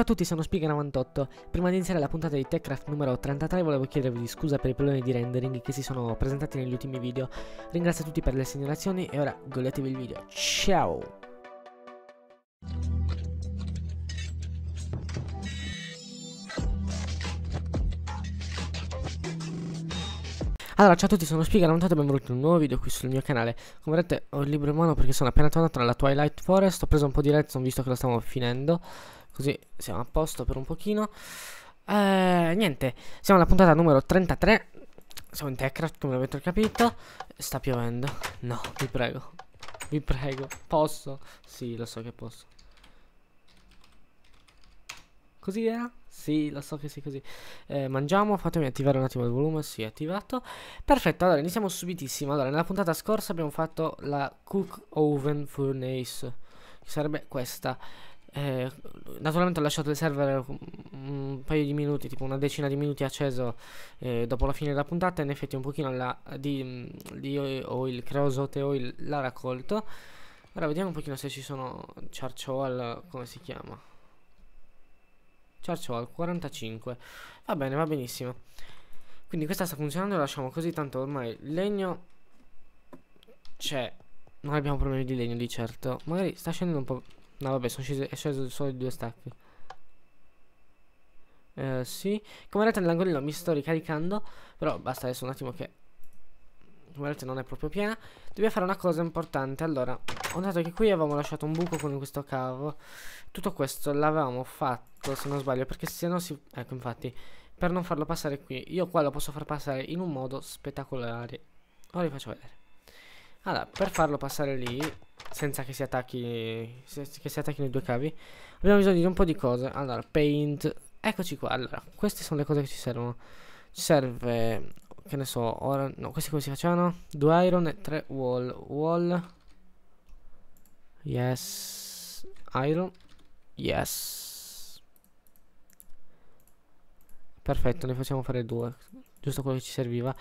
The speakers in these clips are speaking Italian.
Ciao a tutti, sono Spiga98. Prima di iniziare la puntata di TechCraft numero 33 volevo chiedervi scusa per i problemi di rendering che si sono presentati negli ultimi video. Ringrazio tutti per le segnalazioni e ora godetevi il video. Ciao! Allora, ciao a tutti, sono Spiga, 98 e benvenuti in un nuovo video qui sul mio canale. Come vedete ho il libro in mano perché sono appena tornato nella Twilight Forest, ho preso un po' di redstone visto che lo stavo finendo. Così siamo a posto per un pochino. Eh, niente, siamo alla puntata numero 33. Siamo in Techcraft, come avete capito. Sta piovendo. No, vi prego. Vi prego. Posso? Sì, lo so che posso. Così era? Sì, lo so che sì, così. Eh, mangiamo, fatemi attivare un attimo il volume. Sì, è attivato. Perfetto, allora iniziamo subitissimo. Allora, nella puntata scorsa abbiamo fatto la Cook Oven Furnace. Che sarebbe questa. Eh, naturalmente ho lasciato il server un paio di minuti, tipo una decina di minuti acceso eh, dopo la fine della puntata. In effetti un pochino la, di, di oil, creosote oil l'ha raccolto. Ora vediamo un pochino se ci sono charcoal, come si chiama? Charcoal 45. Va bene, va benissimo. Quindi questa sta funzionando, la lasciamo così, tanto ormai il legno c'è. Non abbiamo problemi di legno di certo. Magari sta scendendo un po' No vabbè sono sceso, è sceso solo due stacchi eh, Sì Come vedete nell'angolino mi sto ricaricando Però basta adesso un attimo che Come vedete non è proprio piena Dobbiamo fare una cosa importante Allora ho notato che qui avevamo lasciato un buco con questo cavo Tutto questo l'avevamo fatto Se non sbaglio perché se no si Ecco infatti per non farlo passare qui Io qua lo posso far passare in un modo spettacolare Ora vi faccio vedere allora, per farlo passare lì, senza che si attacchi, che si attacchino i due cavi, abbiamo bisogno di un po' di cose. Allora, paint, eccoci qua. Allora, queste sono le cose che ci servono. Ci serve, che ne so, ora, no, questi come si facevano? Due iron e tre wall. Wall, yes, iron, yes. Perfetto, ne facciamo fare due. Giusto quello che ci serviva.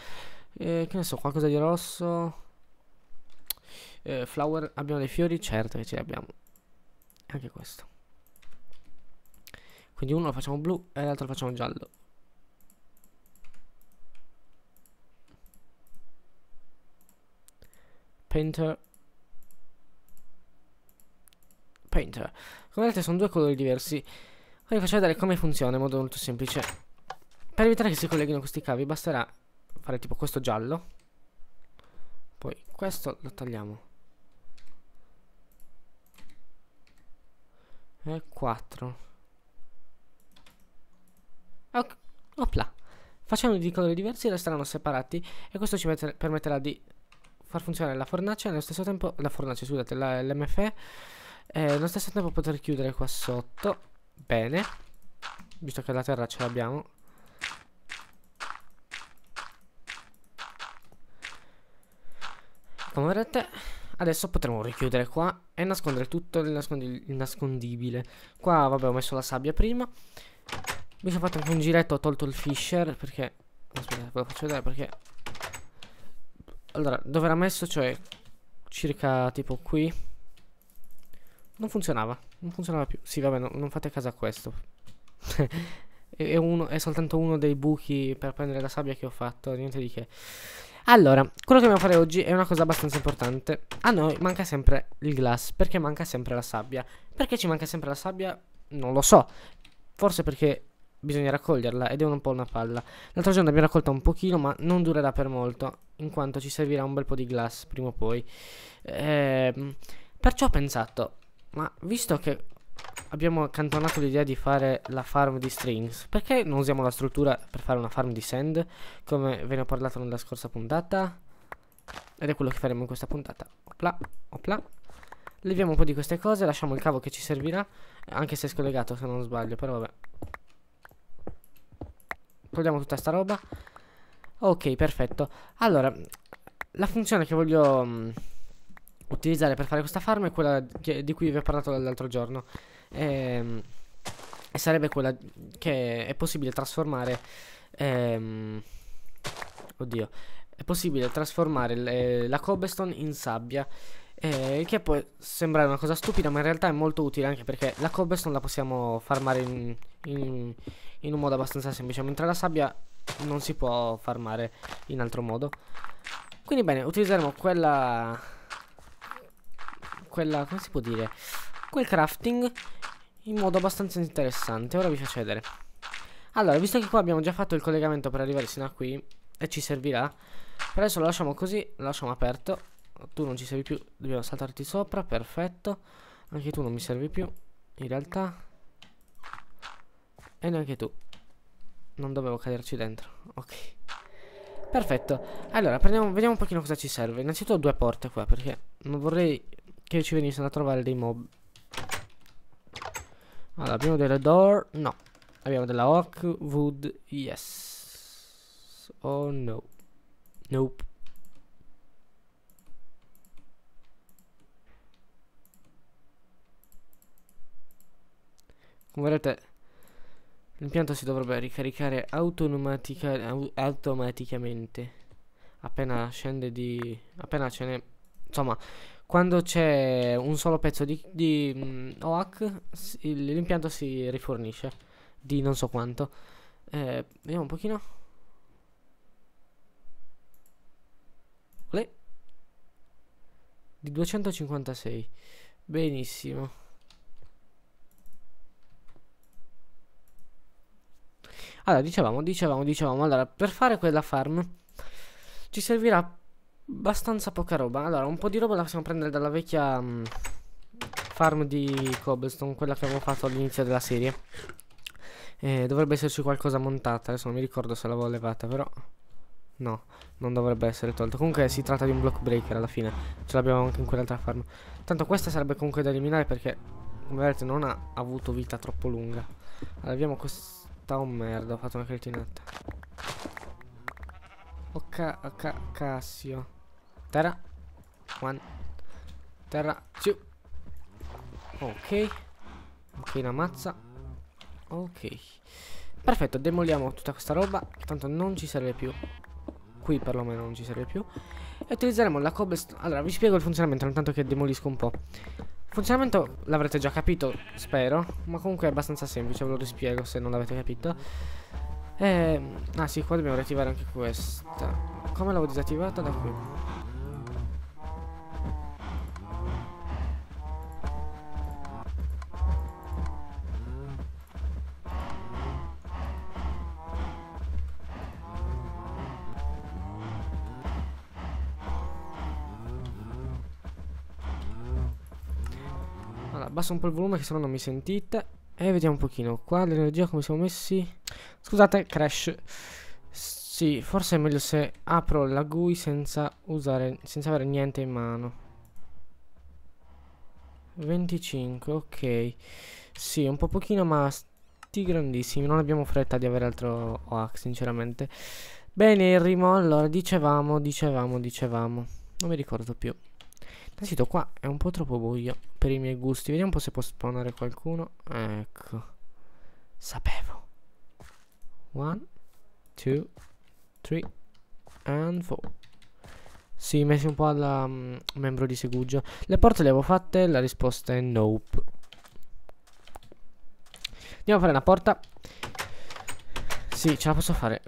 Eh, che ne so, qualcosa di rosso eh, flower abbiamo dei fiori certo che ce li abbiamo anche questo quindi uno lo facciamo blu e l'altro lo facciamo giallo painter painter come vedete sono due colori diversi ora vi faccio vedere come funziona in modo molto semplice per evitare che si colleghino questi cavi basterà fare tipo questo giallo poi questo lo tagliamo E eh, 4. Ok. Opla. Facendo di colori diversi resteranno separati e questo ci permetterà di far funzionare la fornace Nello stesso tempo la fornace, scusate, l'MFE eh, allo stesso tempo poter chiudere qua sotto. Bene. Visto che la terra ce l'abbiamo. Come vedete Adesso potremo richiudere qua e nascondere tutto il, nascondi il nascondibile. Qua, vabbè, ho messo la sabbia prima. Mi sono fatto anche un giretto, ho tolto il fisher perché... Aspetta, ve lo faccio vedere perché... Allora, dove era messo, cioè, circa tipo qui. Non funzionava, non funzionava più. Sì, vabbè, no, non fate caso a questo. è, uno, è soltanto uno dei buchi per prendere la sabbia che ho fatto, niente di che. Allora, quello che dobbiamo fare oggi è una cosa abbastanza importante. A noi manca sempre il glass, perché manca sempre la sabbia. Perché ci manca sempre la sabbia? Non lo so. Forse perché bisogna raccoglierla ed è un po' una palla. L'altro giorno abbiamo raccolto un pochino, ma non durerà per molto, in quanto ci servirà un bel po' di glass prima o poi. Ehm, perciò ho pensato, ma visto che abbiamo accantonato l'idea di fare la farm di strings. Perché non usiamo la struttura per fare una farm di sand, come ve ne ho parlato nella scorsa puntata? Ed è quello che faremo in questa puntata. Opla, opla. Leviamo un po' di queste cose, lasciamo il cavo che ci servirà, anche se è scollegato se non sbaglio, però vabbè. Togliamo tutta sta roba. Ok, perfetto. Allora, la funzione che voglio mm, utilizzare per fare questa farm è quella che, di cui vi ho parlato l'altro giorno. Ehm, e sarebbe quella che è possibile trasformare... Ehm, oddio. È possibile trasformare le, la cobblestone in sabbia. Eh, che può sembrare una cosa stupida, ma in realtà è molto utile anche perché la cobblestone la possiamo farmare in, in, in, un modo abbastanza semplice, mentre la sabbia non si può farmare in altro modo. Quindi bene, utilizzeremo quella quella, come si può dire, quel crafting in modo abbastanza interessante. Ora vi faccio vedere. Allora, visto che qua abbiamo già fatto il collegamento per arrivare sino a qui e ci servirà, per adesso lo lasciamo così, lo lasciamo aperto. Tu non ci servi più, dobbiamo saltarti sopra, perfetto. Anche tu non mi servi più, in realtà. E neanche tu. Non dovevo caderci dentro, ok. Perfetto, allora prendiamo, vediamo un pochino cosa ci serve Innanzitutto due porte qua perché non vorrei che ci venissero a trovare dei mob. Allora, abbiamo delle door? No. Abbiamo della oak wood? Yes. Oh no. Nope. Come vedete l'impianto si dovrebbe ricaricare automatica, automaticamente appena scende di... appena ce ne... insomma quando c'è un solo pezzo di, di um, mm, OAC, l'impianto si rifornisce di non so quanto. Eh, vediamo un pochino. Le. Di 256. Benissimo. Allora, dicevamo, dicevamo, dicevamo. Allora, per fare quella farm ci servirà abbastanza poca roba. Allora, un po' di roba la possiamo prendere dalla vecchia mh, mm, farm di cobblestone, quella che avevo fatto all'inizio della serie. Eh, dovrebbe esserci qualcosa montata, adesso non mi ricordo se l'avevo levata, però... No, non dovrebbe essere tolto. Comunque si tratta di un block breaker alla fine. Ce l'abbiamo anche in quell'altra farm. Tanto questa sarebbe comunque da eliminare perché, come vedete, non ha avuto vita troppo lunga. Allora, abbiamo questa... Oh merda, ho fatto una cretinetta. Oh, ca ca Cassio. Terra. One. Terra. Two. Ok. Ok, una mazza. Ok. Perfetto, demoliamo tutta questa roba. Che tanto non ci serve più. Qui perlomeno non ci serve più. E utilizzeremo la cobblestone. Allora, vi spiego il funzionamento, intanto che demolisco un po'. Il funzionamento l'avrete già capito, spero. Ma comunque è abbastanza semplice, ve lo rispiego se non l'avete capito. Eh, ah sì, qua dobbiamo riattivare anche questa. Come l'avevo disattivata da qui? Abbasso un po' il volume che se no non mi sentite. E vediamo un pochino. Qua l'energia come siamo messi. Scusate, crash. Sì, forse è meglio se apro la GUI senza usare, senza avere niente in mano. 25, ok. Sì, un po' pochino, ma sti grandissimi. Non abbiamo fretta di avere altro OAX sinceramente. Bene, il Rimo, allora, dicevamo, dicevamo, dicevamo. Non mi ricordo più. Sito qua è un po' troppo buio per i miei gusti. Vediamo un po' se può spawnare qualcuno. Ecco. Sapevo. One, two, three, and four. Sì, messi un po' al mm, membro di Segugio. Le porte le avevo fatte, la risposta è nope. Andiamo a fare una porta. Sì, ce la posso fare.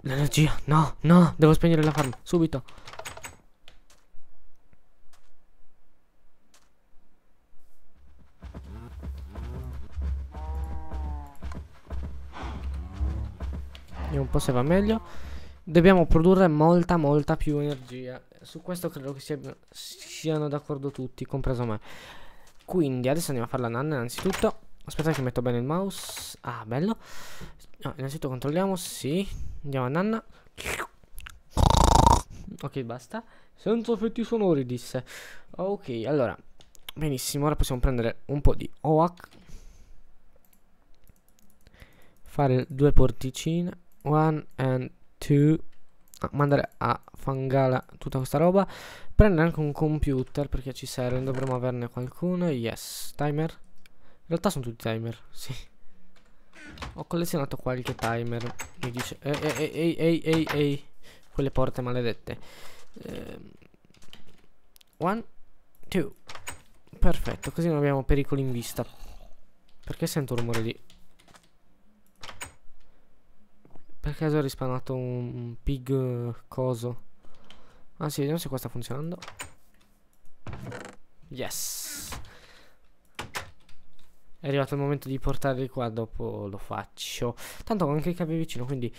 L'energia, no, no, devo spegnere la farm, subito. Vediamo un po' se va meglio. Dobbiamo produrre molta molta più energia. Su questo credo che siano, siano d'accordo tutti, compreso me. Quindi adesso andiamo a fare la nanna innanzitutto. Aspetta che metto bene il mouse. Ah, bello. No, innanzitutto controlliamo. Sì. Andiamo a nanna. Ok, basta. Senza effetti sonori, disse. Ok, allora. Benissimo, ora possiamo prendere un po' di OAC. Fare due porticine. 1 and two ah, mandare a fangala tutta questa roba prendere anche un computer perché ci serve dovremmo averne qualcuno yes timer in realtà sono tutti timer sì ho collezionato qualche timer mi dice ehi ehi ehi ehi ehi, quelle porte maledette 1 ehm, one two perfetto così non abbiamo pericoli in vista perché sento un rumore di Per caso ho rispanato un, pig eh, coso. Ah sì, vediamo se qua sta funzionando. Yes. È arrivato il momento di portarli qua, dopo lo faccio. Tanto ho anche i cavi vicino, quindi...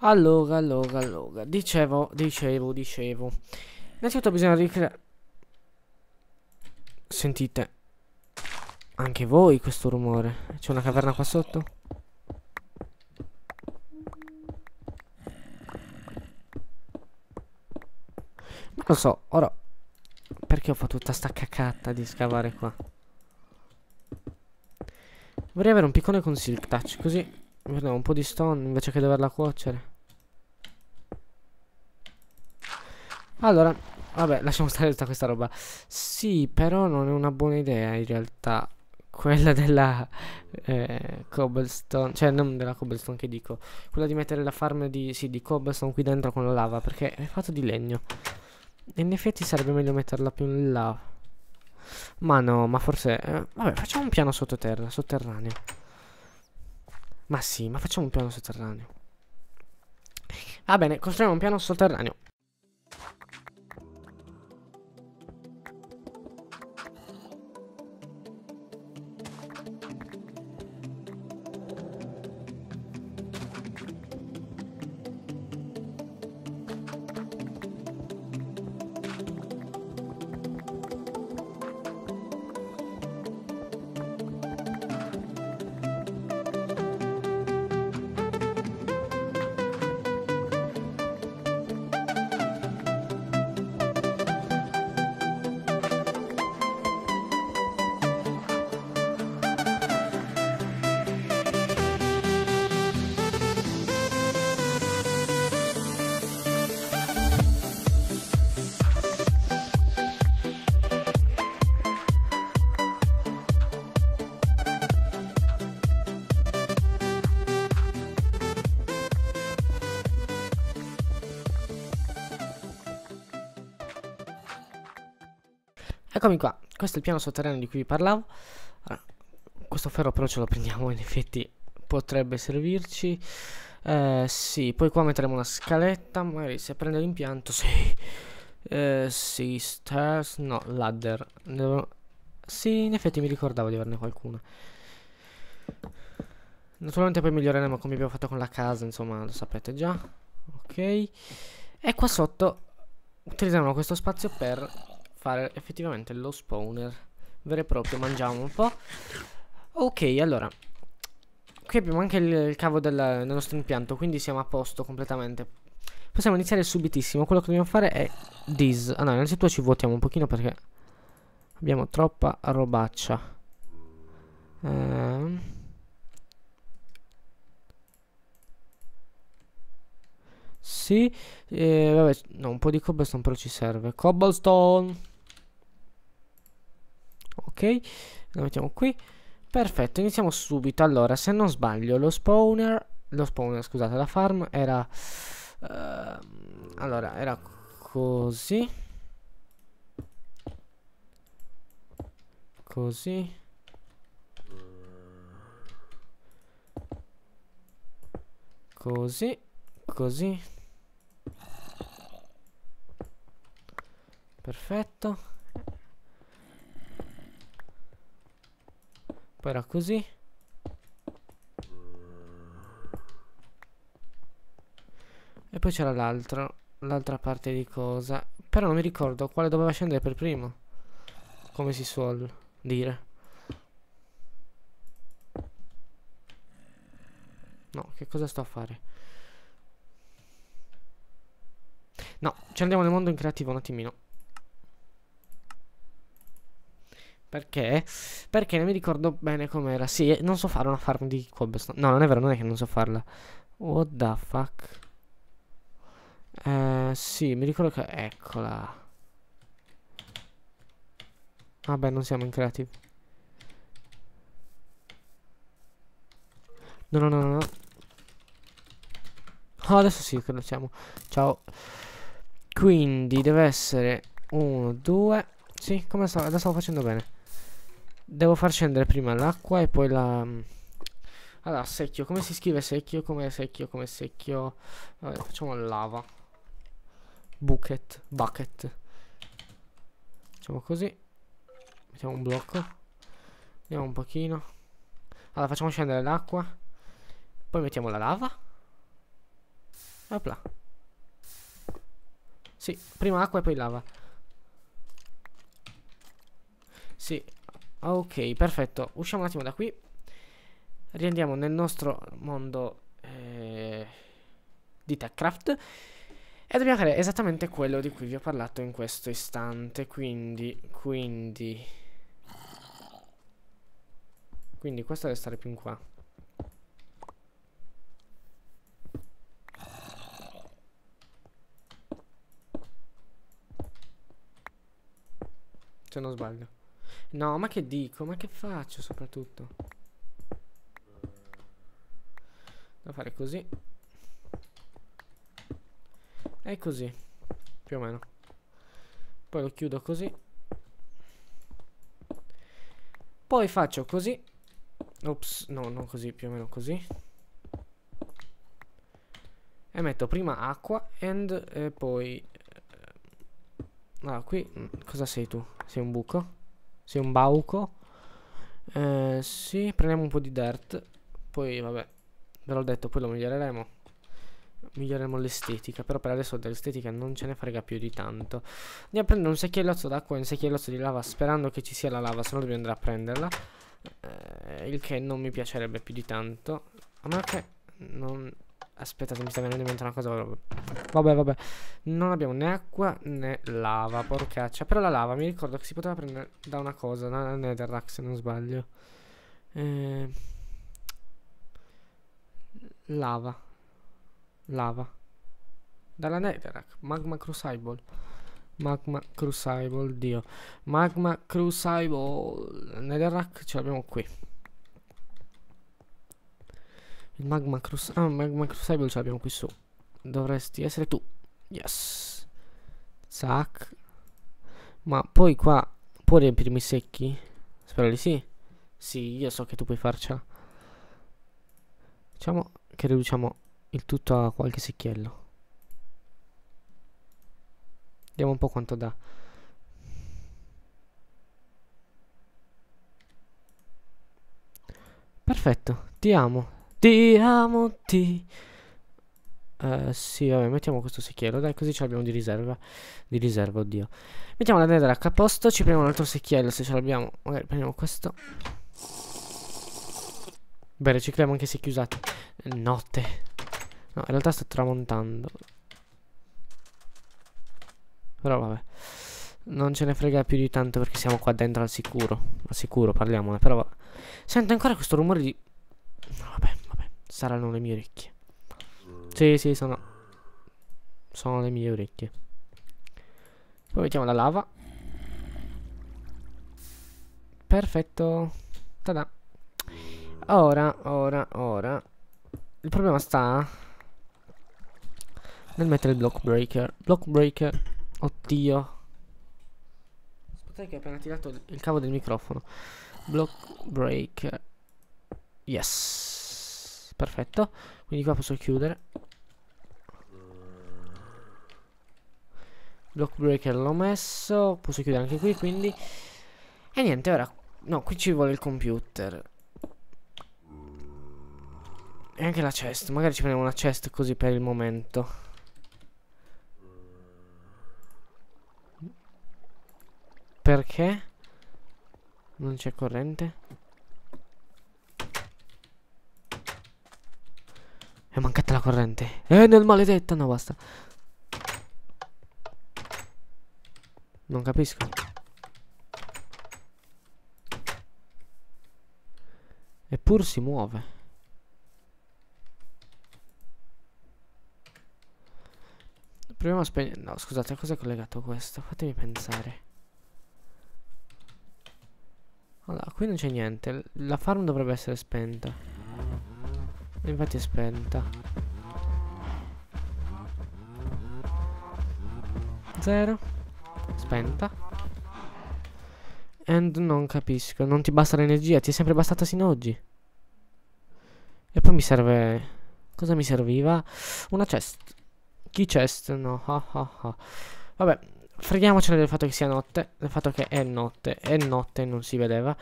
Allora, allora, allora. Dicevo, dicevo, dicevo. Innanzitutto bisogna ricreare... Sentite. Anche voi questo rumore. C'è una caverna qua sotto? Lo so, ora... Perché ho fatto tutta sta cacata di scavare qua? Vorrei avere un piccone con silk touch, così... Vediamo un po' di stone invece che doverla cuocere. Allora, vabbè, lasciamo stare tutta questa roba. Sì, però non è una buona idea in realtà quella della eh, cobblestone, cioè non della cobblestone che dico, quella di mettere la farm di, sì, di cobblestone qui dentro con la lava, perché è fatto di legno in effetti sarebbe meglio metterla più in là. Ma no, ma forse... Eh, vabbè, facciamo un piano sottoterra, sotterraneo. Ma sì, ma facciamo un piano sotterraneo. Va bene, costruiamo un piano sotterraneo. Eccomi qua, questo è il piano sotterraneo di cui vi parlavo. Allora, ah, questo ferro però ce lo prendiamo, in effetti potrebbe servirci. Eh, sì, poi qua metteremo una scaletta, magari se prende l'impianto, sì. Eh, sì, stairs, no, ladder. Devo... Sì, in effetti mi ricordavo di averne qualcuna. Naturalmente poi miglioreremo come abbiamo fatto con la casa, insomma, lo sapete già. Ok. E qua sotto utilizzeremo questo spazio per fare effettivamente lo spawner vero e proprio. Mangiamo un po'. Ok, allora. Qui abbiamo anche il, il cavo del, del nostro impianto, quindi siamo a posto completamente. Possiamo iniziare subitissimo. Quello che dobbiamo fare è this. Ah no, innanzitutto ci vuotiamo un pochino perché abbiamo troppa robaccia. Ehm... Sì, eh, vabbè, no, un po' di cobblestone però ci serve. Cobblestone! ok? Lo mettiamo qui. Perfetto, iniziamo subito. Allora, se non sbaglio, lo spawner, lo spawner, scusate, la farm era... Uh, allora, era così. Così. Così. Così. Perfetto. Poi era così. E poi c'era l'altro. L'altra parte di cosa. Però non mi ricordo quale doveva scendere per primo. Come si suol dire. No, che cosa sto a fare? No, ci andiamo nel mondo in creativo un attimino. Perché? Perché non mi ricordo bene com'era. Sì, eh, non so fare una farm di cobblestone. No, non è vero, non è che non so farla. What the fuck? Eh, sì, mi ricordo che... Eccola. Vabbè, non siamo in creative. No, no, no, no. Oh, adesso sì, credo siamo. Ciao. Quindi deve essere 1, 2... Sì, come stavo? La stavo facendo bene. Devo far scendere prima l'acqua e poi la... Mm, allora, secchio, come si scrive secchio? Come secchio, come secchio? Vabbè, facciamo lava. Bucket, bucket. Facciamo così. Mettiamo un blocco. Vediamo un pochino. Allora, facciamo scendere l'acqua. Poi mettiamo la lava. Opla. Sì, prima acqua e poi lava. Sì, Ok, perfetto. Usciamo un attimo da qui. Riandiamo nel nostro mondo eh, di TechCraft. E dobbiamo fare esattamente quello di cui vi ho parlato in questo istante. Quindi, quindi... Quindi questo deve stare più in qua. Se non sbaglio. No, ma che dico? Ma che faccio soprattutto? Devo fare così. E così. Più o meno. Poi lo chiudo così. Poi faccio così. Ops, no, non così, più o meno così. E metto prima acqua and e eh, poi... Eh, ah, qui mm, cosa sei tu? Sei un buco? Sei un bauco. Eh, sì, prendiamo un po' di dirt. Poi, vabbè, ve l'ho detto, poi lo miglioreremo. Miglioreremo l'estetica, però per adesso dell'estetica non ce ne frega più di tanto. Andiamo a prendere un secchiellozzo d'acqua e un secchiellozzo di lava, sperando che ci sia la lava, se no dobbiamo andare a prenderla. Eh, il che non mi piacerebbe più di tanto. A meno che non Aspettate, mi sta venendo in mente una cosa. Vabbè, vabbè. Non abbiamo né acqua né lava, porcaccia. Però la lava, mi ricordo che si poteva prendere da una cosa, da Netherrack, se non sbaglio. Eh... Lava. Lava. Dalla Netherrack. Magma Crucible. Magma Crucible, Dio. Magma Crucible. Netherrack ce l'abbiamo qui. Il magma crus... Ah, magma crucible ce l'abbiamo qui su. Dovresti essere tu. Yes. Zack. Ma poi qua... Puoi riempirmi i secchi? Spero di sì. Sì, io so che tu puoi farcela. Diciamo che riduciamo il tutto a qualche secchiello. Vediamo un po' quanto dà. Perfetto, ti amo. Ti amo, ti... Uh, sì, vabbè, mettiamo questo secchiello, dai, così ce l'abbiamo di riserva. Di riserva, oddio. Mettiamo la netherrack a posto, ci prendiamo un altro secchiello, se ce l'abbiamo. Magari prendiamo questo. Beh, ricicliamo anche se secchi Notte. No, in realtà sta tramontando. Però vabbè. Non ce ne frega più di tanto perché siamo qua dentro al sicuro. Al sicuro, parliamone, però... Sento ancora questo rumore di... vabbè. Saranno le mie orecchie. Mm. Sì, sì, sono... Sono le mie orecchie. Poi mettiamo la lava. Perfetto. Tada. Ora, ora, ora. Il problema sta nel mettere il block breaker. Block breaker. Oddio. Aspettate che ho appena tirato il cavo del microfono. Block breaker. Yes perfetto quindi qua posso chiudere block breaker l'ho messo posso chiudere anche qui quindi e niente ora no qui ci vuole il computer e anche la chest magari ci prendiamo una chest così per il momento perché non c'è corrente È mancata la corrente. Eh, nel maledetta. No, basta. Non capisco. Eppur si muove. Proviamo a spegnere... No, scusate, a cosa è collegato questo? Fatemi pensare. Allora, qui non c'è niente. La farm dovrebbe essere spenta. Infatti è spenta. Zero. Spenta. And non capisco. Non ti basta l'energia. Ti è sempre bastata sino ad oggi. E poi mi serve... Cosa mi serviva? Una chest. Key chest? No. Ah, ah, ah. Vabbè. Freghiamocene del fatto che sia notte. Del fatto che è notte. È notte e non si vedeva.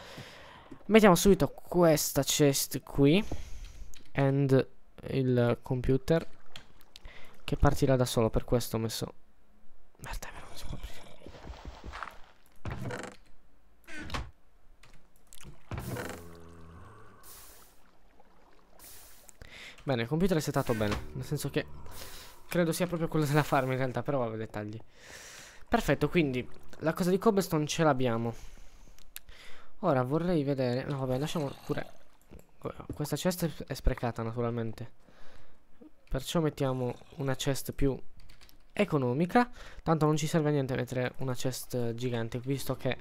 Mettiamo subito questa chest qui and il computer che partirà da solo per questo ho messo merda non si aprire bene il computer è setato bene nel senso che credo sia proprio quello della farm in realtà però vabbè dettagli perfetto quindi la cosa di cobblestone ce l'abbiamo ora vorrei vedere no vabbè lasciamo pure questa chest è sprecata naturalmente. Perciò mettiamo una chest più economica. Tanto non ci serve a niente mettere una chest gigante, visto che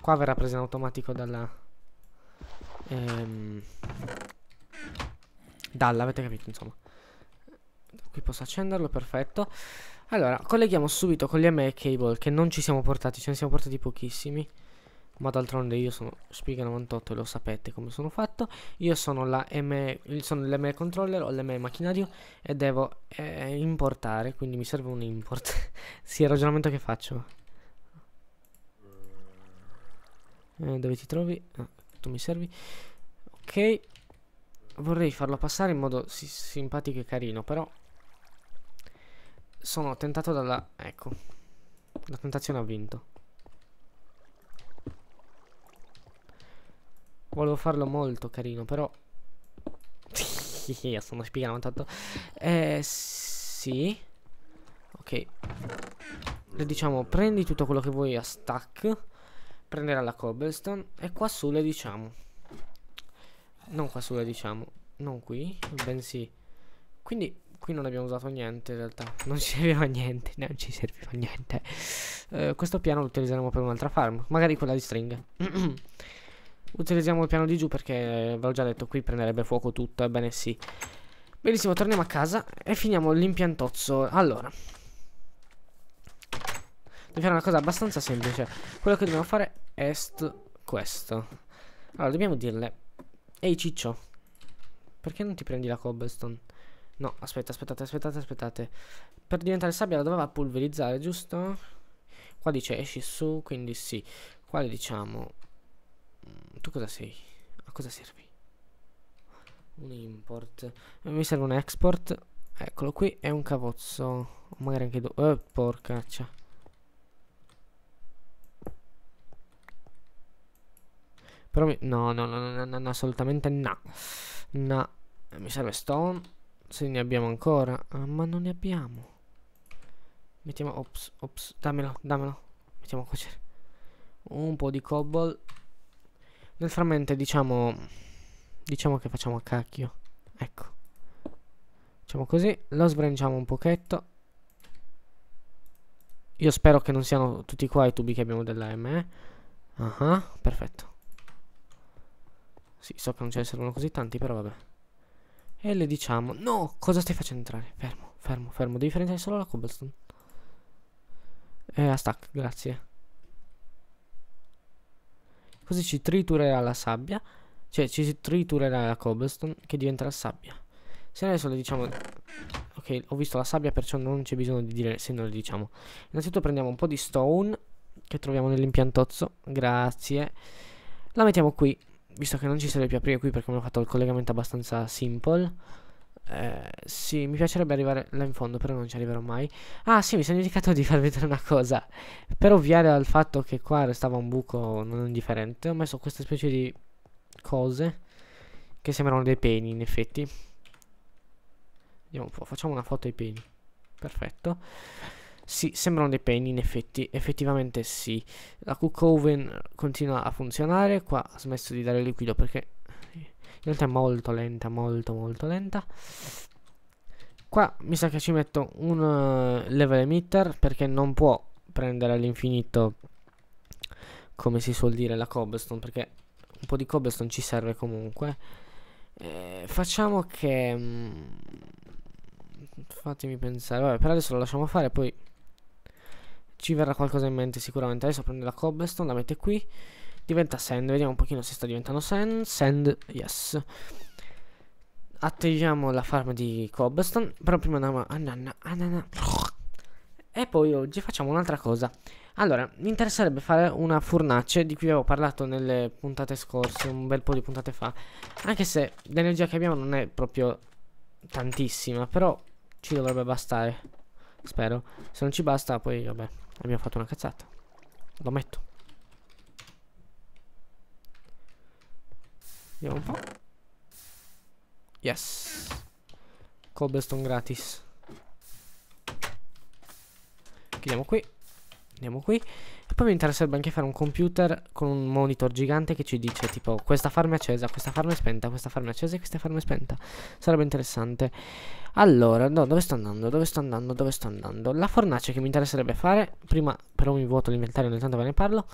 qua verrà presa in automatico dalla... Ehm, dalla, avete capito, insomma. Qui posso accenderlo, perfetto. Allora, colleghiamo subito con gli ME cable che non ci siamo portati, ce ne siamo portati pochissimi ma d'altronde io sono Spiga98 e lo sapete come sono fatto io sono la ME, sono l'ME controller o l'ME macchinario e devo eh, importare quindi mi serve un import sì è il ragionamento che faccio eh, dove ti trovi? Ah, tu mi servi ok vorrei farlo passare in modo si simpatico e carino però sono tentato dalla ecco la tentazione ha vinto Volevo farlo molto carino, però... Io sono spiegato tanto. Eh, sì. Ok. Le diciamo, prendi tutto quello che vuoi a stack. Prenderà la cobblestone. E qua su le diciamo. Non qua su le diciamo. Non qui, bensì. Quindi qui non abbiamo usato niente in realtà. Non ci serviva niente. Non ci serviva niente. Eh, questo piano lo utilizzeremo per un'altra farm. Magari quella di stringhe. Utilizziamo il piano di giù perché, eh, ve l'ho già detto, qui prenderebbe fuoco tutto, ebbene sì. Benissimo, torniamo a casa e finiamo l'impiantozzo. Allora. Dobbiamo fare una cosa abbastanza semplice. Quello che dobbiamo fare è questo. Allora, dobbiamo dirle... Ehi ciccio, perché non ti prendi la cobblestone? No, aspetta, aspettate, aspettate, aspettate. Per diventare sabbia la doveva pulverizzare, giusto? Qua dice esci su, quindi sì. Qua diciamo tu cosa sei? A cosa servi? Un import. Eh, mi serve un export. Eccolo qui. È un cavozzo. Magari anche due. Oh, porcaccia. Però mi... No, no, no, no, no, no, assolutamente no. No. Eh, mi serve stone. Se ne abbiamo ancora. Ah, ma non ne abbiamo. Mettiamo... Ops, ops. Dammelo, dammelo. Mettiamo qua. Un po' di cobble. Nel frammento diciamo... Diciamo che facciamo a cacchio. Ecco. Facciamo così. Lo sbranciamo un pochetto. Io spero che non siano tutti qua i tubi che abbiamo della M. Eh? Uh -huh, perfetto. Sì, so che non ce ne servono così tanti, però vabbè. E le diciamo... No! Cosa stai facendo entrare? Fermo, fermo, fermo. Devi fare solo la cobblestone. E eh, la stack, grazie. Così ci triturerà la sabbia, cioè ci triturerà la cobblestone che diventerà sabbia. Se adesso le diciamo... Ok, ho visto la sabbia perciò non c'è bisogno di dire se non le diciamo. Innanzitutto prendiamo un po' di stone che troviamo nell'impiantozzo, grazie. La mettiamo qui, visto che non ci serve più aprire qui perché abbiamo fatto il collegamento abbastanza simple. Eh, sì, mi piacerebbe arrivare là in fondo, però non ci arriverò mai. Ah, sì, mi sono dimenticato di far vedere una cosa. Per ovviare al fatto che qua restava un buco non indifferente, ho messo queste specie di cose che sembrano dei peni, in effetti. Vediamo un po', facciamo una foto ai peni. Perfetto. Sì, sembrano dei peni, in effetti, effettivamente sì. La cook oven continua a funzionare, qua ha smesso di dare liquido perché in realtà è molto lenta, molto molto lenta. Qua mi sa che ci metto un uh, level emitter perché non può prendere all'infinito, come si suol dire, la cobblestone, perché un po' di cobblestone ci serve comunque. Eh, facciamo che... Mh, mm, fatemi pensare, vabbè, per adesso lo lasciamo fare, poi ci verrà qualcosa in mente sicuramente. Adesso prende la cobblestone, la mette qui diventa sand, vediamo un pochino se sta diventando sand, sand, yes. Attiviamo la farm di Cobblestone, però prima andiamo a anana, anana. E poi oggi facciamo un'altra cosa. Allora, mi interesserebbe fare una furnace di cui avevo parlato nelle puntate scorse, un bel po' di puntate fa. Anche se l'energia che abbiamo non è proprio tantissima, però ci dovrebbe bastare. Spero. Se non ci basta, poi vabbè, abbiamo fatto una cazzata. Lo metto. Vediamo un po'. Yes. Cobblestone gratis. Chiudiamo qui. Andiamo qui. E poi mi interesserebbe anche fare un computer con un monitor gigante che ci dice tipo questa farm è accesa, questa farm è spenta, questa farm è accesa e questa farm è spenta. Sarebbe interessante. Allora, no, dove sto andando? Dove sto andando? Dove sto andando? La fornace che mi interesserebbe fare, prima però mi vuoto l'inventario, ogni tanto ve ne parlo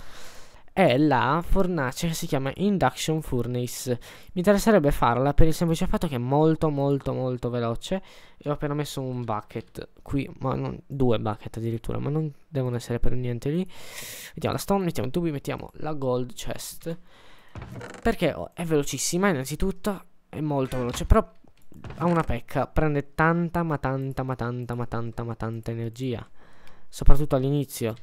è la fornace che si chiama Induction Furnace. Mi interesserebbe farla per il semplice fatto che è molto molto molto veloce e ho appena messo un bucket qui, ma non, due bucket addirittura, ma non devono essere per niente lì. Mettiamo la stone, mettiamo i tubi, mettiamo la gold chest. Perché oh, è velocissima innanzitutto, è molto veloce, però ha una pecca, prende tanta ma tanta ma tanta ma tanta ma tanta energia soprattutto all'inizio,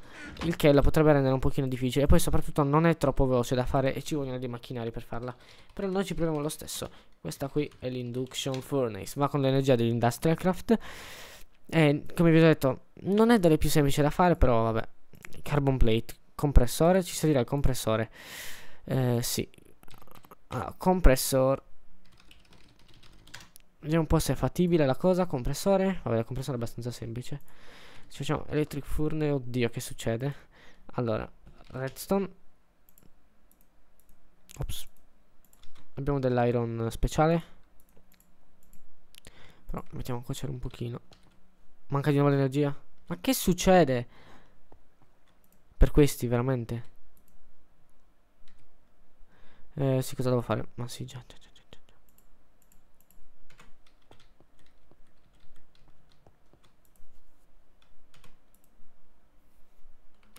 il che la potrebbe rendere un pochino difficile. E poi soprattutto non è troppo veloce da fare e ci vogliono dei macchinari per farla. Però noi ci proviamo lo stesso. Questa qui è l'induction furnace, ma con l'energia dell'industrial craft. E come vi ho detto, non è delle più semplici da fare, però vabbè. Carbon plate, compressore, ci servirà il compressore. Eh, sì. Allora, compressore. Vediamo un po' se è fattibile la cosa, compressore. Vabbè, il compressore è abbastanza semplice. Ci facciamo electric furne, oddio che succede? Allora, redstone. Ops. Abbiamo dell'iron speciale. Però mettiamo a cuocere un pochino. Manca di nuovo l'energia. Ma che succede? Per questi, veramente? Eh, sì, cosa devo fare? Ma sì, già, già, già.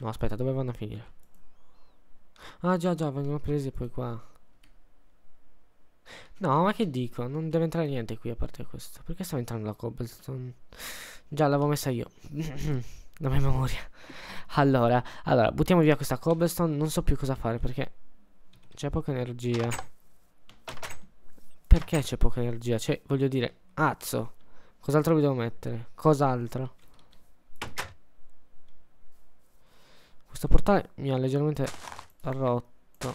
No, aspetta, dove vanno a finire? Ah, già, già, vengono presi poi qua. No, ma che dico? Non deve entrare niente qui a parte questo. Perché stava entrando la cobblestone? Già, l'avevo messa io. la mia memoria. Allora, allora, buttiamo via questa cobblestone. Non so più cosa fare perché c'è poca energia. Perché c'è poca energia? Cioè, voglio dire, azzo. Cos'altro vi devo mettere? Cos'altro? Questo portale mi ha leggermente rotto.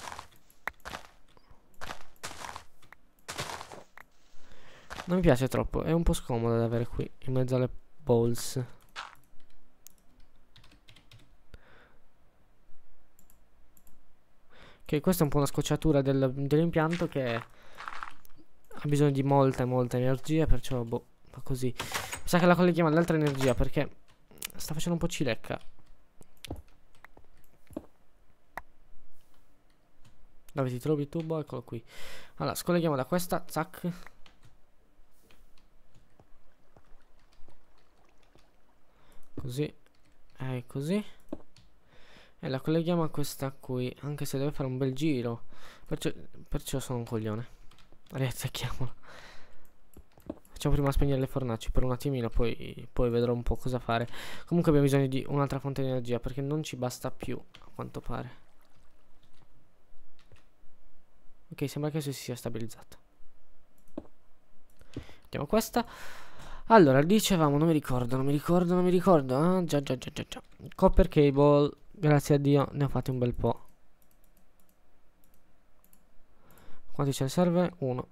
Non mi piace troppo, è un po' scomodo da avere qui, in mezzo alle balls. Ok, questa è un po' una scocciatura del, dell'impianto che ha bisogno di molta molta energia, perciò boh, fa così. Mi sa che la colleghiamo all'altra energia perché sta facendo un po' cilecca. Dove ti trovi il tubo? Eccolo qui. Allora, scolleghiamo da questa, zac. Così. E così. E la colleghiamo a questa qui, anche se deve fare un bel giro. Perciò, perciò sono un coglione. Riattacchiamola. Facciamo prima spegnere le fornaci per un attimino, poi, poi vedrò un po' cosa fare. Comunque abbiamo bisogno di un'altra fonte di energia, perché non ci basta più, a quanto pare. Ok, sembra che si sia stabilizzata. Mettiamo questa. Allora, dicevamo, non mi ricordo, non mi ricordo, non mi ricordo. Ah, già, già, già, già, già. Copper cable, grazie a Dio, ne ho fatti un bel po'. Quanti ce ne serve? Uno.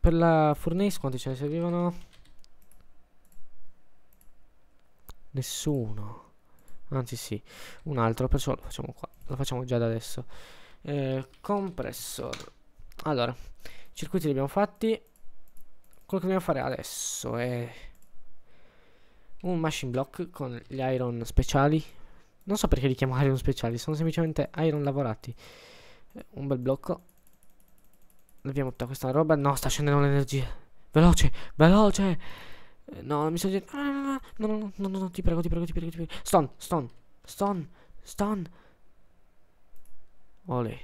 Per la furnace quanti ce ne servivano? Nessuno. Anzi sì, un altro, perciò lo facciamo qua. Lo facciamo già da adesso eh, compressor allora circuiti li abbiamo fatti quello che dobbiamo fare adesso è un machine block con gli iron speciali non so perché li chiamo iron speciali sono semplicemente iron lavorati eh, un bel blocco abbiamo tutta questa roba no sta scendendo l'energia veloce veloce eh, no mi sto dicendo ah, no no no no no ti prego ti prego ti prego ti prego stone stone stone stone Olè.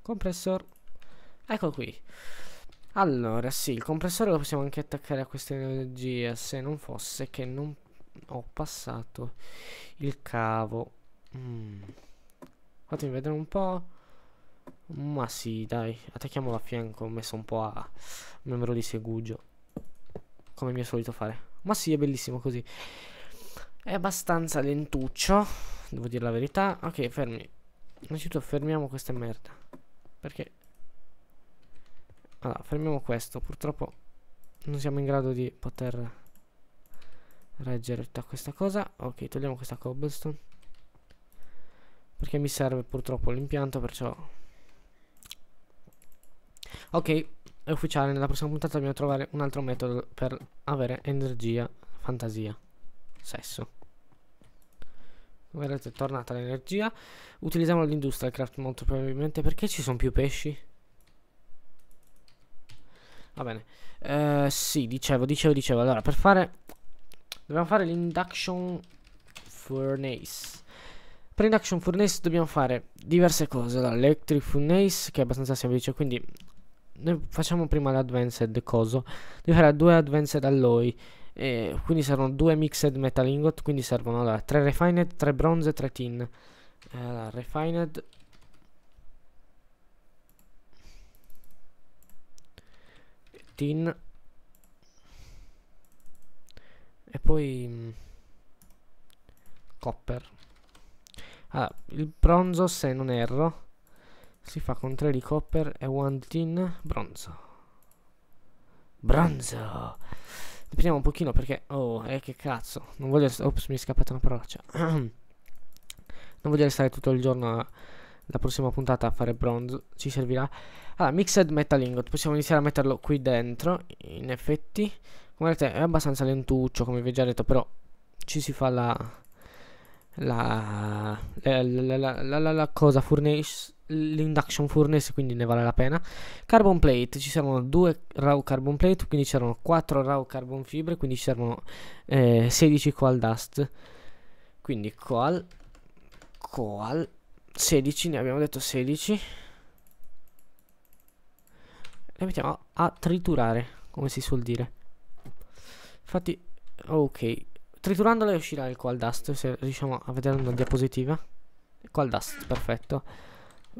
Compressor. Ecco qui. Allora, sì, il compressore lo possiamo anche attaccare a questa energia, se non fosse che non ho passato il cavo. Mm. Fatemi vedere un po'. Ma sì, dai, attacchiamolo a fianco, ho messo un po' a membro di segugio. Come mi mio solito fare. Ma sì, è bellissimo così. È abbastanza lentuccio, devo dire la verità. Ok, fermi. Innanzitutto fermiamo questa merda. Perché... Allora, fermiamo questo. Purtroppo non siamo in grado di poter reggere tutta questa cosa. Ok, togliamo questa cobblestone. Perché mi serve purtroppo l'impianto, perciò... Ok, è ufficiale. Nella prossima puntata dobbiamo trovare un altro metodo per avere energia, fantasia sesso. Come vedete è tornata l'energia. Utilizziamo l'industria craft molto probabilmente. Perché ci sono più pesci? Va bene. Eh, sì, dicevo, dicevo, dicevo. Allora, per fare... Dobbiamo fare l'induction furnace. Per induction furnace dobbiamo fare diverse cose. Allora, electric furnace, che è abbastanza semplice, quindi... Noi facciamo prima l'advanced coso. Devi fare due advanced alloy. E quindi servono due mixed metal ingot, quindi servono allora, 3 refined, tre bronze, e tre tin. Allora, refined tin e poi mh, mm, copper. Allora, il bronzo, se non erro, si fa con 3 di copper e 1 tin bronzo. Bronzo! Riprendiamo un pochino perché... Oh, eh, che cazzo. Non voglio... Ops, mi è scappata una parolaccia. non voglio restare tutto il giorno la prossima puntata a fare bronzo. Ci servirà. Allora, Mixed Metal Ingot. Possiamo iniziare a metterlo qui dentro. In effetti. Come vedete è abbastanza lentuccio, come vi ho già detto, però ci si fa la... La, la, la, la, la, la, la cosa furnace l'induction furnace, quindi ne vale la pena. Carbon plate, ci servono due raw carbon plate, quindi c'erano 4 raw carbon fibre, quindi c'erano eh, 16 coal dust. Quindi coal, coal, 16, ne abbiamo detto 16. Le mettiamo a, triturare, come si suol dire. Infatti, ok, triturandole uscirà il coal dust, se riusciamo a vedere una diapositiva. Coal dust, perfetto.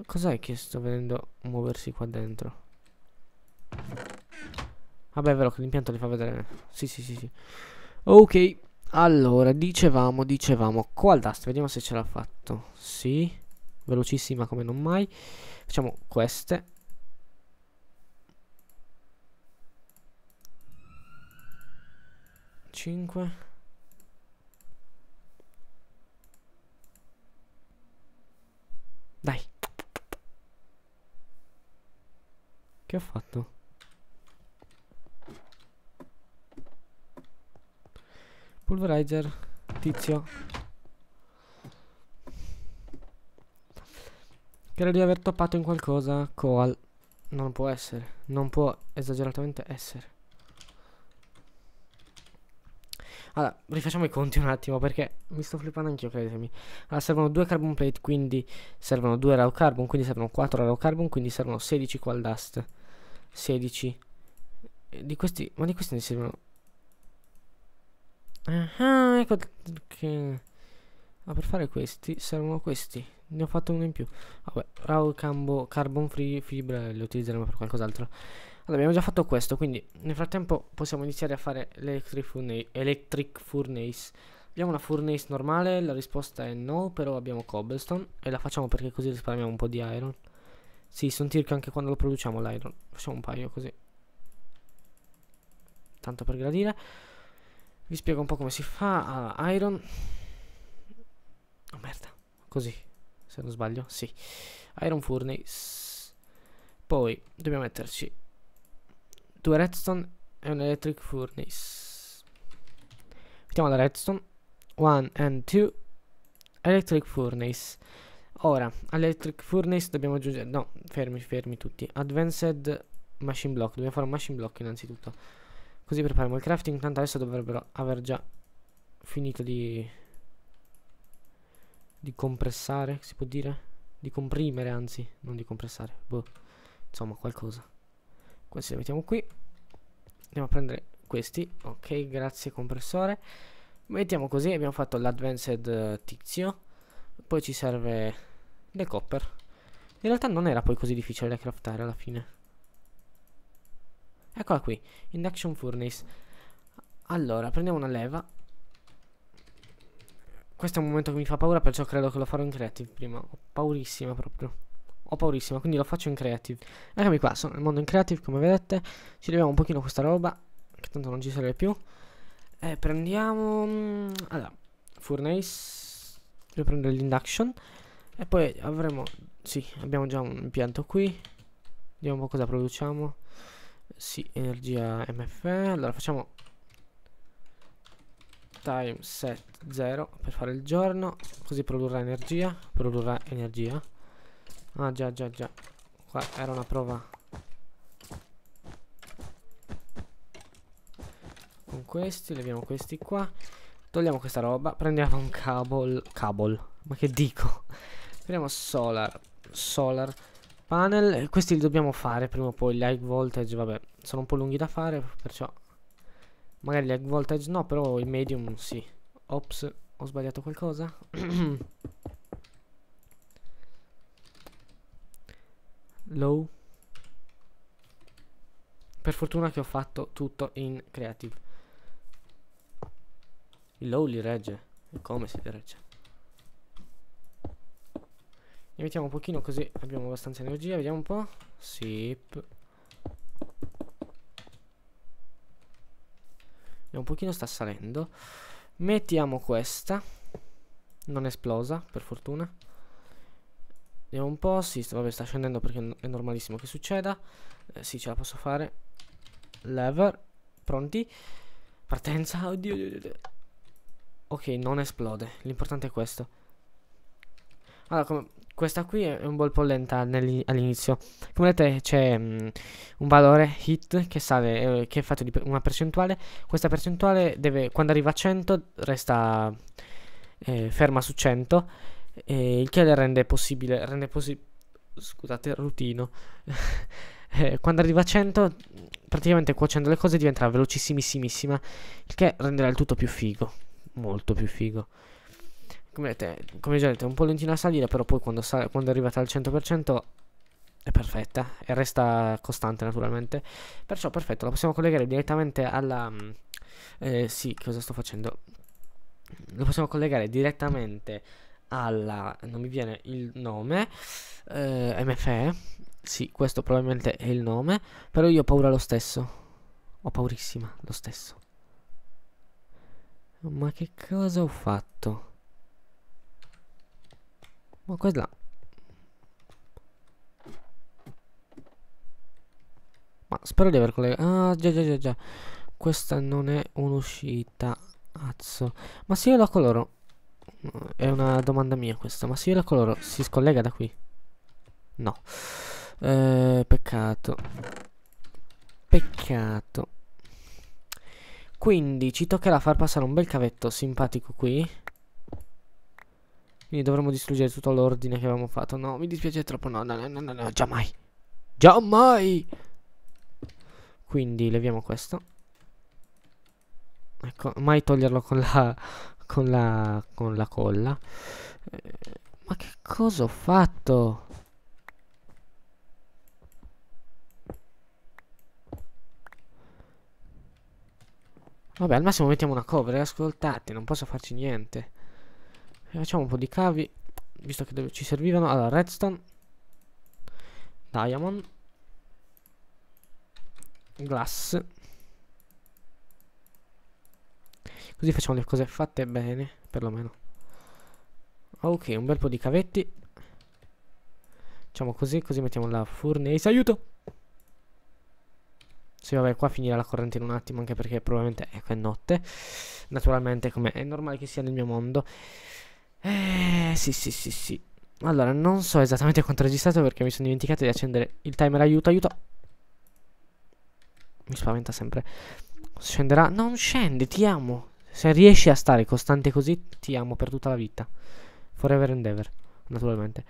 Cos'è che sto vedendo muoversi qua dentro? Vabbè, è vero che l'impianto li fa vedere. Sì, sì, sì, sì. Ok, allora, dicevamo, dicevamo. Qual dust, vediamo se ce l'ha fatto. Sì, velocissima come non mai. Facciamo queste. Cinque. Dai. Che ho fatto? Pulverizer, tizio. Credo di aver toppato in qualcosa. Coal. Non può essere. Non può esageratamente essere. Allora, rifacciamo i conti un attimo perché mi sto flippando anch'io, credetemi. Allora, servono due carbon plate, quindi servono due raw carbon, quindi servono quattro raw carbon, quindi servono 16 coal dust. 16 eh, di questi ma di questi ne servono ah ecco che ah, per fare questi servono questi ne ho fatto uno in più vabbè raw cambo carbon free fibra le utilizzeremo per qualcos'altro allora, abbiamo già fatto questo quindi nel frattempo possiamo iniziare a fare l'electric furnace, electric furnace. abbiamo una furnace normale la risposta è no però abbiamo cobblestone e la facciamo perché così risparmiamo un po' di iron sì, sono tirchio anche quando lo produciamo l'iron. Facciamo un paio così. Tanto per gradire. Vi spiego un po' come si fa. Allora, iron. Oh merda. Così. Se non sbaglio. Sì. Iron furnace. Poi dobbiamo metterci due redstone e un electric furnace. Mettiamo la redstone. One and two. Electric furnace. Ora, all'electric furnace dobbiamo aggiungere... No, fermi, fermi tutti. Advanced machine block. Dobbiamo fare un machine block innanzitutto. Così prepariamo il crafting. Tanto adesso dovrebbero aver già finito di... Di compressare, si può dire? Di comprimere, anzi. Non di compressare. Boh. Insomma, qualcosa. Questi li mettiamo qui. Andiamo a prendere questi. Ok, grazie compressore. Mettiamo così. Abbiamo fatto l'advanced eh, tizio poi ci serve le copper. In realtà non era poi così difficile da craftare alla fine. Eccola qui, induction furnace. Allora, prendiamo una leva. Questo è un momento che mi fa paura, perciò credo che lo farò in creative prima. Ho paurissima proprio ho paurissima, quindi lo faccio in creative. Eccomi qua, sono nel mondo in creative, come vedete. Ci leviamo un pochino questa roba, che tanto non ci serve più. E eh, prendiamo... Mm, allora, furnace riprendere l'induction e poi avremo sì abbiamo già un impianto qui vediamo un po' cosa produciamo sì energia mf allora facciamo time set 0 per fare il giorno così produrrà energia produrrà energia ah già già già qua era una prova con questi leviamo questi qua Togliamo questa roba, prendiamo un cable, cable, ma che dico? Prendiamo solar, solar panel, questi li dobbiamo fare prima o poi, gli high voltage, vabbè, sono un po' lunghi da fare, perciò magari gli high voltage no, però i medium sì. Ops, ho sbagliato qualcosa? Low. Per fortuna che ho fatto tutto in creative. Il low li regge. E come si regge? Ne mettiamo un pochino così abbiamo abbastanza energia. Vediamo un po'. Sip. E un pochino sta salendo. Mettiamo questa. Non esplosa, per fortuna. Vediamo un po'. Sì, sta, vabbè, sta scendendo perché è normalissimo che succeda. Eh, sì, ce la posso fare. Lever. Pronti. Partenza. Oddio, oddio, oddio. Ok, non esplode. L'importante è questo. Allora, come, questa qui è un po' lenta all'inizio. Come vedete c'è um, un valore hit che sale, eh, che è fatto di una percentuale. Questa percentuale deve, quando arriva a 100 resta eh, ferma su 100, eh, il che le rende possibile, rende possi scusate, rutino. Eh, quando arriva a 100 praticamente cuocendo le cose diventerà velocissimissimissima. il che renderà il tutto più figo molto più figo. Come vedete, come già detto, è un po' lentina a salire, però poi quando, sale, quando è arrivata al 100% è perfetta e resta costante naturalmente. Perciò perfetto, la possiamo collegare direttamente alla... Mm, eh, sì, cosa sto facendo? Lo possiamo collegare direttamente alla... non mi viene il nome, eh, MFE. Sì, questo probabilmente è il nome, però io ho paura lo stesso. Ho paurissima lo stesso. Ma che cosa ho fatto? Ma cosa... Ma spero di aver collegato... Ah, già, già, già, già. Questa non è un'uscita. Azzo. Ma se io la coloro... È una domanda mia questa. Ma se io la coloro si scollega da qui? No. Eh, peccato. Peccato. Quindi ci toccherà far passare un bel cavetto simpatico qui. Quindi dovremmo distruggere tutto l'ordine che avevamo fatto. No, mi dispiace troppo. No, no, no, no, no, già mai. Già mai! Quindi leviamo questo. Ecco, mai toglierlo con la... con la... con la colla. Eh, ma che cosa ho fatto? Vabbè, al massimo mettiamo una cover, eh, ascoltate, non posso farci niente. Eh, facciamo un po' di cavi, visto che ci servivano. Allora, redstone, diamond, glass. Così facciamo le cose fatte bene, perlomeno. Ok, un bel po' di cavetti. Facciamo così, così mettiamo la furnace. Aiuto! Sì, vabbè, qua finirà la corrente in un attimo, anche perché probabilmente ecco, è notte. Naturalmente, come è normale che sia nel mio mondo. Eh, sì, sì, sì, sì. Allora, non so esattamente quanto ho registrato perché mi sono dimenticato di accendere il timer. Aiuto, aiuto. Mi spaventa sempre. Scenderà. Non scende, ti amo. Se riesci a stare costante così, ti amo per tutta la vita. Forever and ever, naturalmente.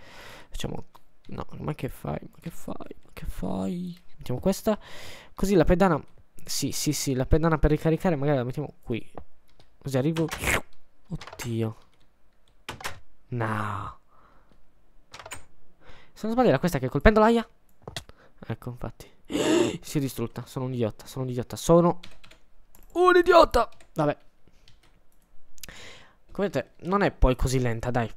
Facciamo... No, ma che fai? Ma che fai? Ma che fai? mettiamo questa. Così la pedana... Sì, sì, sì, la pedana per ricaricare magari la mettiamo qui. Così arrivo... Oddio. No. Se non sbaglio era questa che colpendo l'aia... Ecco, infatti. si è distrutta. Sono un idiota, sono un idiota. Sono un idiota. Vabbè. Come vedete, non è poi così lenta, dai.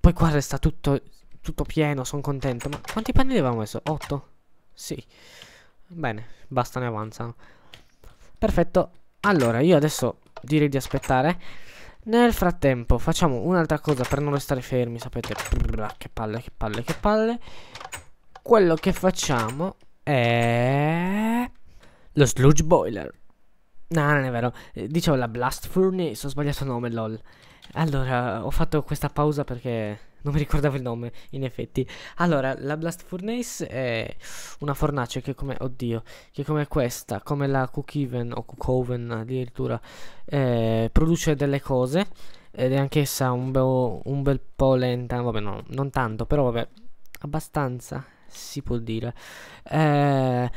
Poi qua resta tutto, tutto pieno, sono contento. Ma quanti panni avevamo messo? 8? Sì. Bene, basta ne avanzano. Perfetto. Allora, io adesso direi di aspettare. Nel frattempo facciamo un'altra cosa per non restare fermi, sapete. Che palle, che palle, che palle. Quello che facciamo è... Lo sludge boiler. No, non è vero. Eh, dicevo la blast furnace, ho sbagliato nome, lol. Allora, ho fatto questa pausa perché... Non mi ricordavo il nome, in effetti. Allora, la Blast Furnace è una fornace che come... Oddio, che come questa, come la Cookoven o Cookoven addirittura, eh, produce delle cose ed è anch'essa un, bel, un bel po' lenta, vabbè no, non tanto, però vabbè, abbastanza, si può dire. Eh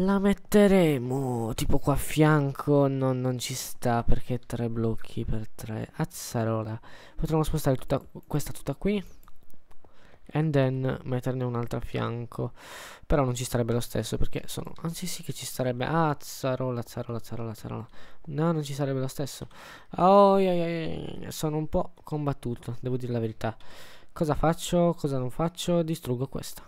la metteremo tipo qua a fianco. No, non ci sta perché tre blocchi per tre. Azzarola. Potremmo spostare tutta questa tutta qui. And then metterne un'altra a fianco. Però non ci starebbe lo stesso perché sono... Anzi sì che ci starebbe... Azzarola, azzarola, azzarola, azzarola. No, non ci sarebbe lo stesso. Oh, yeah, yeah. sono un po' combattuto, devo dire la verità. Cosa faccio? Cosa non faccio? Distruggo questa.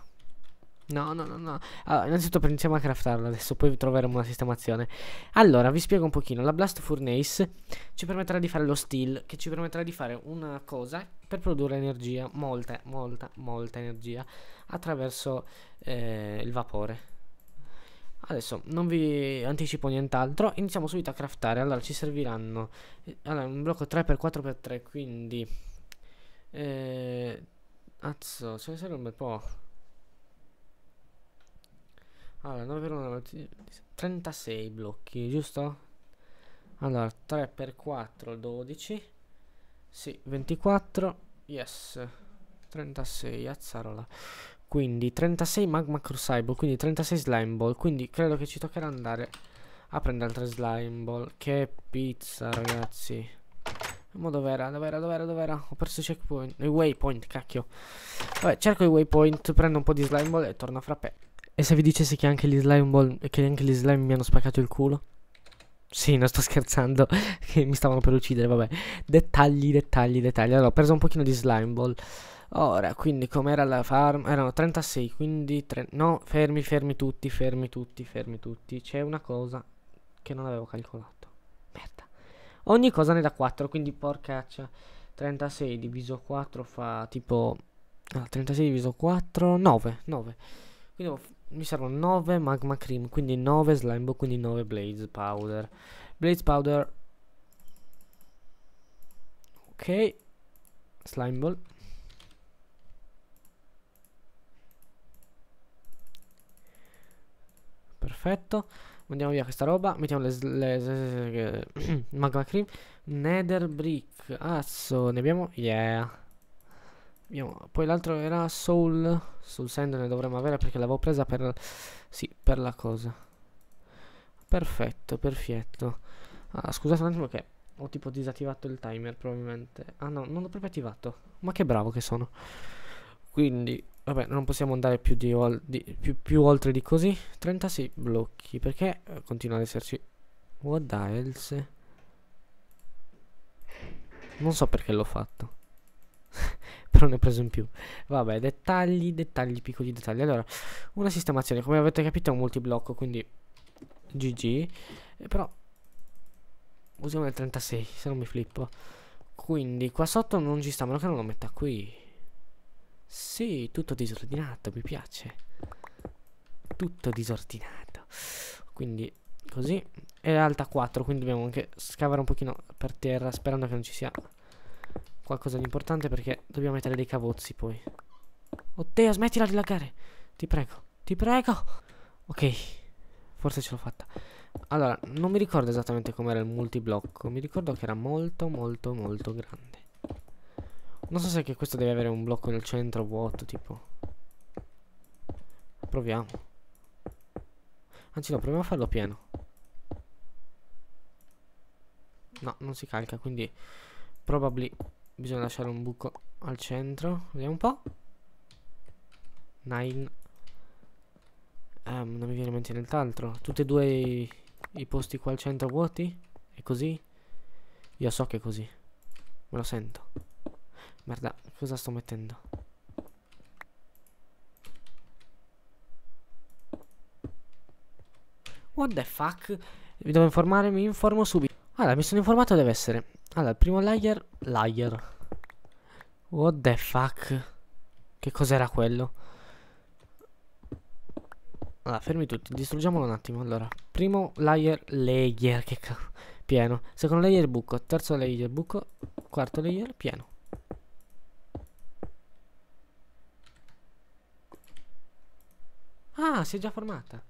No, no, no, no. Allora, innanzitutto iniziamo a craftarla adesso, poi troveremo una sistemazione. Allora, vi spiego un pochino. La Blast Furnace ci permetterà di fare lo steel, che ci permetterà di fare una cosa per produrre energia, molta, molta, molta energia, attraverso eh, il vapore. Adesso non vi anticipo nient'altro, iniziamo subito a craftare. Allora, ci serviranno allora, un blocco 3x4x3, quindi... Eh, azzo, ce ne serve un bel po'. Allora, 9 per 1 36 blocchi, giusto? Allora, 3 per 4, 12. Sì, 24. Yes. 36, azzarola. Quindi 36 magma crucible, quindi 36 slime ball. Quindi credo che ci toccherà andare a prendere altre slime ball. Che pizza, ragazzi. Ma dov'era? Dov'era? Dov'era? Dov'era? Ho perso i checkpoint. I waypoint, cacchio. Vabbè, cerco i waypoint, prendo un po' di slime ball e torno fra pe... E se vi dicessi che anche gli slime ball, che anche gli slime mi hanno spaccato il culo? Sì, non sto scherzando, che mi stavano per uccidere, vabbè. Dettagli, dettagli, dettagli. Allora, ho preso un pochino di slime ball. Ora, quindi com'era la farm? Erano 36, quindi... Tre... No, fermi, fermi tutti, fermi tutti, fermi tutti. C'è una cosa che non avevo calcolato. Merda. Ogni cosa ne dà 4, quindi porcaccia. 36 diviso 4 fa tipo... Ah, 36 diviso 4, 9, 9. Quindi devo mi servono 9 magma cream, quindi 9 slime quindi 9 blaze powder. Blaze powder. Ok. Slime ball. Perfetto. Mandiamo via questa roba. Mettiamo le, le magma cream. Nether brick. Asso, ah, ne abbiamo? Yeah. Abbiamo, poi l'altro era Soul. Soul Sand ne dovremmo avere perché l'avevo presa per, sì, per la cosa. Perfetto, perfetto. Ah, scusate un attimo che ho tipo disattivato il timer probabilmente. Ah no, non l'ho proprio attivato. Ma che bravo che sono. Quindi, vabbè, non possiamo andare più, di, di, più, più oltre di così. 36 blocchi, perché eh, continua ad esserci... What the else? Non so perché l'ho fatto. però ne ho preso in più. Vabbè, dettagli, dettagli, piccoli dettagli. Allora, una sistemazione, come avete capito è un multiblocco, quindi GG. Eh, però usiamo il 36, se non mi flippo. Quindi qua sotto non ci sta, meno che non lo metta qui. Sì, tutto disordinato, mi piace. Tutto disordinato. Quindi così. È alta 4, quindi dobbiamo anche scavare un pochino per terra, sperando che non ci sia qualcosa di importante perché dobbiamo mettere dei cavozzi poi. Oddio, smettila di laggare. Ti prego, ti prego. Ok, forse ce l'ho fatta. Allora, non mi ricordo esattamente com'era il multiblocco. Mi ricordo che era molto, molto, molto grande. Non so se è che questo deve avere un blocco nel centro vuoto, tipo. Proviamo. Anzi no, proviamo a farlo pieno. No, non si calca, quindi... Probably Bisogna lasciare un buco al centro. Vediamo un po'. Nine. Um, non mi viene in mente nient'altro. Tutti e due i, i posti qua al centro vuoti? È così? Io so che è così. Me lo sento. Merda, cosa sto mettendo? What the fuck? Vi devo informare, mi informo subito. Allora, mi sono informato deve essere allora, il primo layer, layer. What the fuck? Che cos'era quello? Allora, fermi tutti, distruggiamolo un attimo. Allora, primo layer, layer, che cazzo. Pieno. Secondo layer, buco. Terzo layer, buco. Quarto layer, pieno. Ah, si è già formata.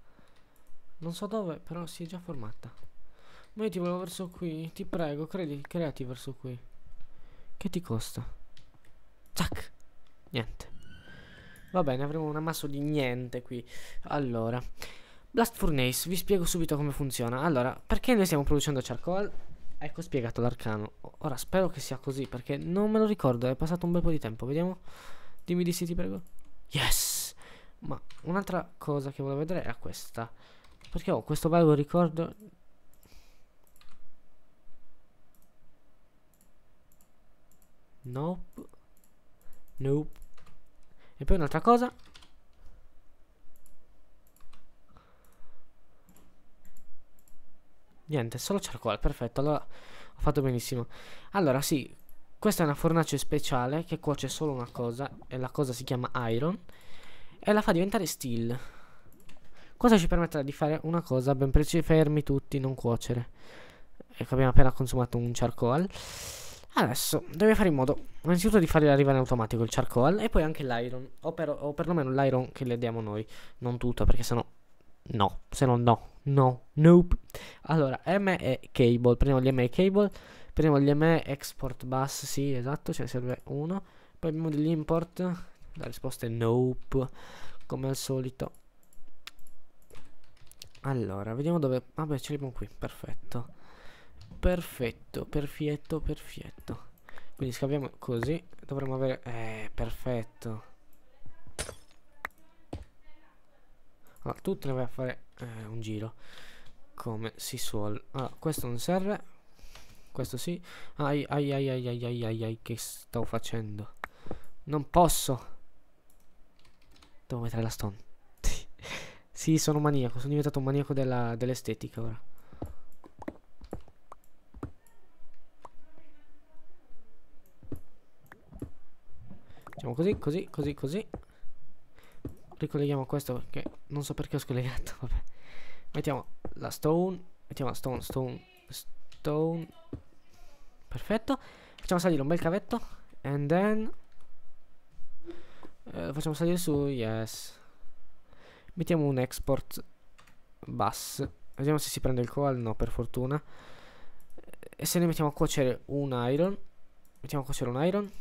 Non so dove, però si è già formata. Ma io verso qui. Ti prego, credi, creati verso qui. Che ti costa? Zac! Niente. Va bene, avremo un ammasso di niente qui. Allora, Blast Furnace, vi spiego subito come funziona. Allora, perché noi stiamo producendo charcoal? Ecco spiegato l'arcano. Ora, spero che sia così, perché non me lo ricordo, è passato un bel po' di tempo. Vediamo. Dimmi di sì, ti prego. Yes! Ma un'altra cosa che volevo vedere era questa. Perché ho questo vago ricordo Nope. Nope. E poi un'altra cosa. Niente, solo charcoal, perfetto, allora ho fatto benissimo. Allora, sì, questa è una fornace speciale che cuoce solo una cosa, e la cosa si chiama iron, e la fa diventare steel. Cosa ci permetterà di fare una cosa ben precisa, fermi tutti, non cuocere. Ecco, abbiamo appena consumato un charcoal. Adesso dobbiamo fare in modo innanzitutto di fargli arrivare in automatico il charcoal e poi anche l'iron, o, per, o perlomeno l'iron che le diamo noi, non tutto perché sennò no, se no no, no, nope. Allora, ME cable, prendiamo gli ME cable, prendiamo gli ME export bus, sì esatto, ce cioè ne serve uno, poi abbiamo degli import, la risposta è nope, come al solito. Allora, vediamo dove... Vabbè, ce li abbiamo qui, perfetto. Perfetto, perfetto, perfetto. Quindi scaviamo così. Dovremmo avere... Eh, perfetto. Allora, tu te ne vai a fare eh, un giro. Come si suol. Allora, questo non serve. Questo sì. Ai, ai, ai, ai, ai, ai, ai, ai, che stavo facendo? Non posso. Devo mettere la stone. sì, sono maniaco. Sono diventato un maniaco dell'estetica dell ora. Facciamo così, così, così, così. Ricolleghiamo questo perché non so perché ho scollegato. Vabbè. Mettiamo la stone. Mettiamo la stone, stone, stone. Perfetto. Facciamo salire un bel cavetto. And then... Eh, facciamo salire su, yes. Mettiamo un export bus. Vediamo se si prende il coal. No, per fortuna. E se ne mettiamo a cuocere un iron. Mettiamo a cuocere un iron.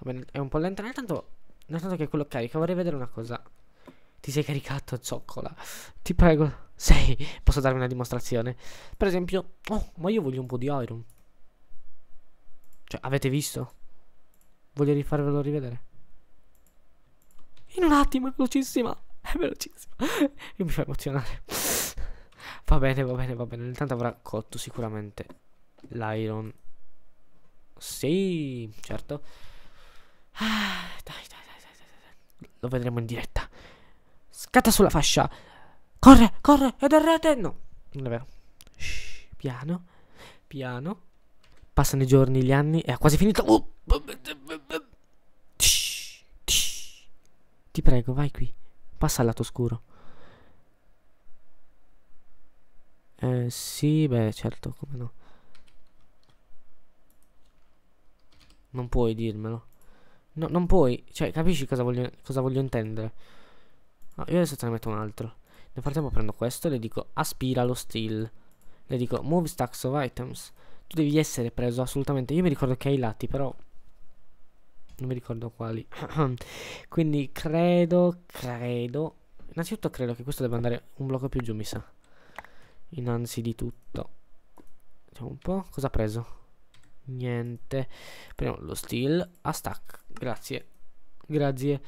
Va bene, è un po' lenta. Intanto, nel tanto che quello carica, vorrei vedere una cosa. Ti sei caricato, zoccola. Ti prego. Sei, posso darvi una dimostrazione. Per esempio, oh, ma io voglio un po' di iron. Cioè, avete visto? Voglio rifarvelo rivedere. In un attimo, è velocissima. È velocissima. Io mi fa emozionare. Va bene, va bene, va bene. Intanto avrà cotto sicuramente l'iron. Sì, certo. Ah, dai, dai, dai, dai, Lo vedremo in diretta. Scatta sulla fascia. Corre, corre, ed errate. No, non è vero. Shh, piano, piano. Passano i giorni, gli anni e ha quasi finito. Uh. Ti prego, vai qui. Passa al lato scuro. Eh, sì, beh, certo, come no. Non puoi dirmelo. No, non puoi. Cioè, capisci cosa voglio, cosa voglio intendere? No, io adesso te ne metto un altro. Nel frattempo prendo questo e le dico aspira lo steel. Le dico move stacks of items. Tu devi essere preso assolutamente. Io mi ricordo che hai i lati, però... Non mi ricordo quali. Quindi credo, credo... Innanzitutto credo che questo debba andare un blocco più giù, mi sa. Innanzi di tutto. Vediamo un po'. Cosa ha preso? niente prendiamo lo steel a stack grazie grazie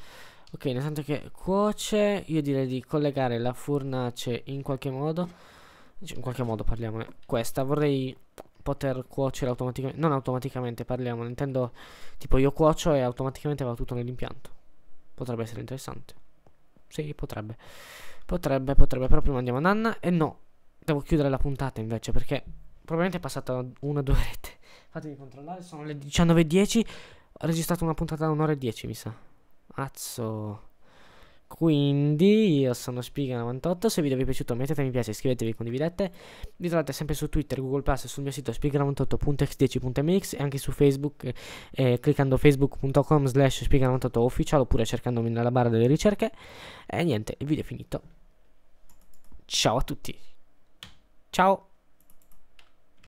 ok nel senso che cuoce io direi di collegare la fornace in qualche modo cioè, in qualche modo parliamone questa vorrei poter cuocere automaticamente non automaticamente parliamo intendo tipo io cuocio e automaticamente va tutto nell'impianto potrebbe essere interessante sì potrebbe potrebbe potrebbe però prima andiamo a nanna e no devo chiudere la puntata invece perché probabilmente è passata una o due rete Fatemi controllare, sono le 19.10. Ho registrato una puntata da un'ora e 10, mi sa. Azzo. Quindi io sono Spiga98, se il video vi è piaciuto mettete mi piace, iscrivetevi, condividete. Vi trovate sempre su Twitter, Google Plus sul mio sito spiga98.x10.mx e anche su Facebook eh, cliccando facebook.com slash spiga98 official oppure cercandomi nella barra delle ricerche. E niente, il video è finito. Ciao a tutti. Ciao.